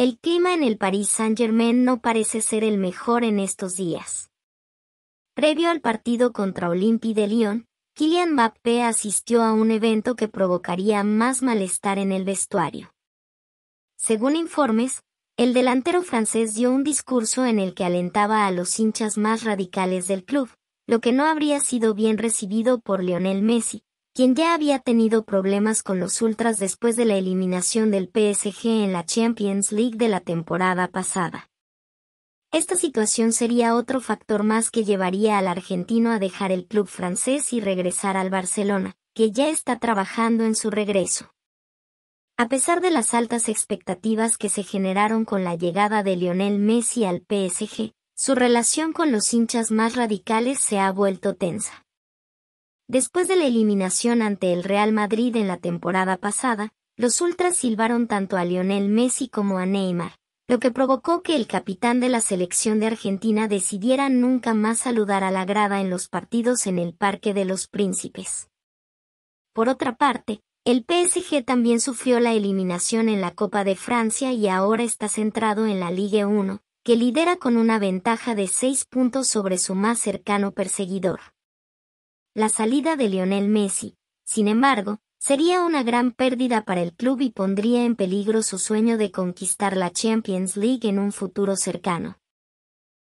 El clima en el Paris Saint-Germain no parece ser el mejor en estos días. Previo al partido contra Olympique de Lyon, Kylian Mbappé asistió a un evento que provocaría más malestar en el vestuario. Según informes, el delantero francés dio un discurso en el que alentaba a los hinchas más radicales del club, lo que no habría sido bien recibido por Lionel Messi, quien ya había tenido problemas con los Ultras después de la eliminación del PSG en la Champions League de la temporada pasada. Esta situación sería otro factor más que llevaría al argentino a dejar el club francés y regresar al Barcelona, que ya está trabajando en su regreso. A pesar de las altas expectativas que se generaron con la llegada de Lionel Messi al PSG, su relación con los hinchas más radicales se ha vuelto tensa. Después de la eliminación ante el Real Madrid en la temporada pasada, los ultras silbaron tanto a Lionel Messi como a Neymar, lo que provocó que el capitán de la selección de Argentina decidiera nunca más saludar a la grada en los partidos en el Parque de los Príncipes. Por otra parte, el PSG también sufrió la eliminación en la Copa de Francia y ahora está centrado en la Ligue 1, que lidera con una ventaja de seis puntos sobre su más cercano perseguidor la salida de Lionel Messi, sin embargo, sería una gran pérdida para el club y pondría en peligro su sueño de conquistar la Champions League en un futuro cercano.